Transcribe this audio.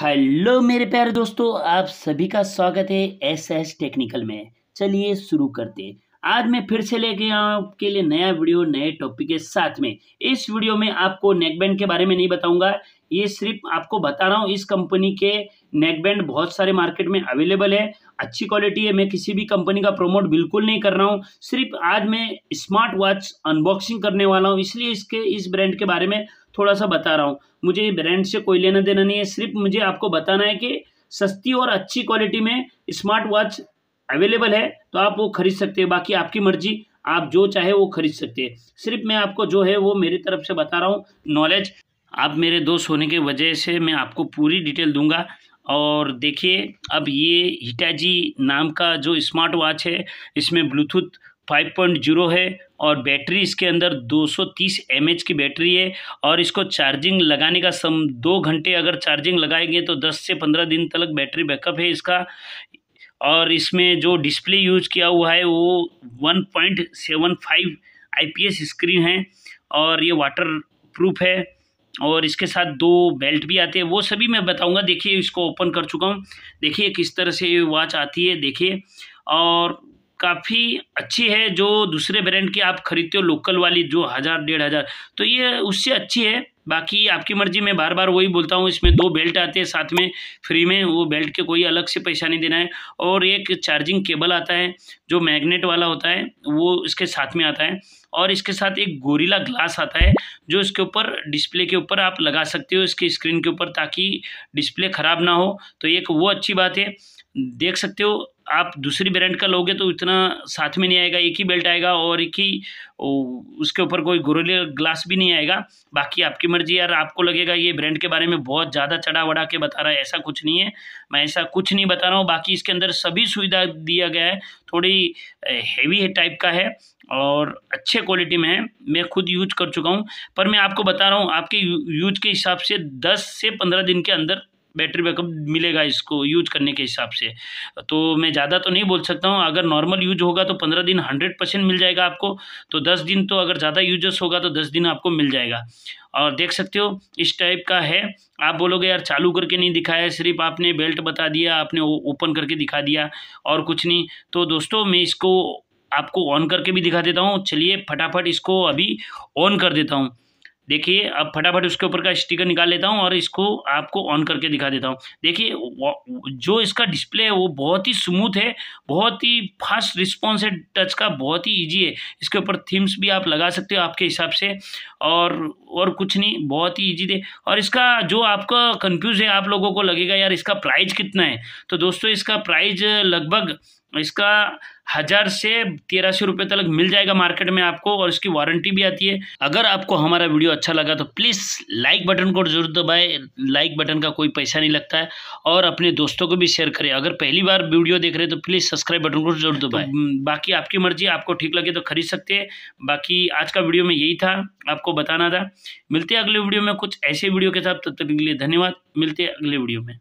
hello मेरे प्यारे दोस्तों आप सभी का स्वागत है एस एस टेक्निकल में चलिए शुरू करते आज मैं फिर से लेके आया आपके लिए नया वीडियो नए टॉपिक के साथ में इस वीडियो में आपको नेकबैंड के बारे में नहीं बताऊंगा ये सिर्फ आपको बता रहा हूँ इस कंपनी के नेकबैंड बहुत सारे मार्केट में अवेलेबल है अच्छी क्वालिटी है मैं किसी भी कंपनी का प्रमोट बिल्कुल नहीं कर रहा हूँ सिर्फ आज मैं स्मार्ट वॉच अनबॉक्सिंग करने वाला हूँ इसलिए इसके इस ब्रांड के बारे में थोड़ा सा बता रहा हूँ मुझे ब्रांड से कोई लेना देना नहीं है सिर्फ मुझे आपको बताना है कि सस्ती और अच्छी क्वालिटी में स्मार्ट वॉच अवेलेबल है तो आप वो खरीद सकते हैं बाकी आपकी मर्जी आप जो चाहे वो खरीद सकते हैं सिर्फ मैं आपको जो है वो मेरी तरफ से बता रहा हूँ नॉलेज आप मेरे दोस्त होने के वजह से मैं आपको पूरी डिटेल दूंगा और देखिए अब ये हिटाजी नाम का जो स्मार्ट वॉच है इसमें ब्लूटूथ 5.0 है और बैटरी इसके अंदर 230 एम की बैटरी है और इसको चार्जिंग लगाने का सम दो घंटे अगर चार्जिंग लगाएंगे तो 10 से 15 दिन तक बैटरी बैकअप है इसका और इसमें जो डिस्प्ले यूज किया हुआ है वो 1.75 पॉइंट स्क्रीन है और ये वाटर प्रूफ है और इसके साथ दो बेल्ट भी आते हैं वो सभी मैं बताऊंगा देखिए इसको ओपन कर चुका हूँ देखिए किस तरह से वॉच आती है देखिए और काफ़ी अच्छी है जो दूसरे ब्रांड की आप खरीदते हो लोकल वाली जो हज़ार डेढ़ हज़ार तो ये उससे अच्छी है बाकी आपकी मर्ज़ी मैं बार बार वही बोलता हूँ इसमें दो बेल्ट आते हैं साथ में फ्री में वो बेल्ट के कोई अलग से पैसा नहीं देना है और एक चार्जिंग केबल आता है जो मैग्नेट वाला होता है वो इसके साथ में आता है और इसके साथ एक गोरीला ग्लास आता है जो इसके ऊपर डिस्प्ले के ऊपर आप लगा सकते हो इसके स्क्रीन के ऊपर ताकि डिस्प्ले ख़राब ना हो तो एक वो अच्छी बात है देख सकते हो आप दूसरी ब्रांड का लोगे तो इतना साथ में नहीं आएगा एक ही बेल्ट आएगा और एक ही उसके ऊपर कोई गोरेले ग्लास भी नहीं आएगा बाकी आपकी मर्जी यार आपको लगेगा ये ब्रांड के बारे में बहुत ज़्यादा चढ़ा वड़ा के बता रहा है ऐसा कुछ नहीं है मैं ऐसा कुछ नहीं बता रहा हूँ बाकी इसके अंदर सभी सुविधा दिया गया है थोड़ी हैवी है टाइप का है और अच्छे क्वालिटी में है मैं खुद यूज कर चुका हूँ पर मैं आपको बता रहा हूँ आपके यूज के हिसाब से दस से पंद्रह दिन के अंदर बैटरी बैकअप मिलेगा इसको यूज करने के हिसाब से तो मैं ज़्यादा तो नहीं बोल सकता हूँ अगर नॉर्मल यूज होगा तो पंद्रह दिन हंड्रेड परसेंट मिल जाएगा आपको तो दस दिन तो अगर ज़्यादा यूजर्स होगा तो दस दिन आपको मिल जाएगा और देख सकते हो इस टाइप का है आप बोलोगे यार चालू करके नहीं दिखाया सिर्फ आपने बेल्ट बता दिया आपने ओपन करके दिखा दिया और कुछ नहीं तो दोस्तों मैं इसको आपको ऑन करके भी दिखा देता हूँ चलिए फटाफट इसको अभी ऑन कर देता हूँ देखिए अब फटाफट उसके ऊपर का स्टिकर निकाल लेता हूँ और इसको आपको ऑन करके दिखा देता हूँ देखिए जो इसका डिस्प्ले है वो बहुत ही स्मूथ है बहुत ही फास्ट रिस्पॉन्स है टच का बहुत ही ईजी है इसके ऊपर थीम्स भी आप लगा सकते हो आपके हिसाब से और और कुछ नहीं बहुत ही ईजी थे और इसका जो आपका कन्फ्यूज़ है आप लोगों को लगेगा यार इसका प्राइज कितना है तो दोस्तों इसका प्राइज लगभग इसका हज़ार से तेरह सौ रुपये तक मिल जाएगा मार्केट में आपको और इसकी वारंटी भी आती है अगर आपको हमारा वीडियो अच्छा लगा तो प्लीज़ लाइक बटन को जरूर दबाएं लाइक बटन का कोई पैसा नहीं लगता है और अपने दोस्तों को भी शेयर करें अगर पहली बार वीडियो देख रहे हैं तो प्लीज़ सब्सक्राइब बटन को जरूर दबाए तो बाकी आपकी मर्जी आपको ठीक लगे तो खरीद सकते हैं बाकी आज का वीडियो में यही था आपको बताना था मिलते अगले वीडियो में कुछ ऐसे वीडियो के साथ तब तक के लिए धन्यवाद मिलते अगले वीडियो में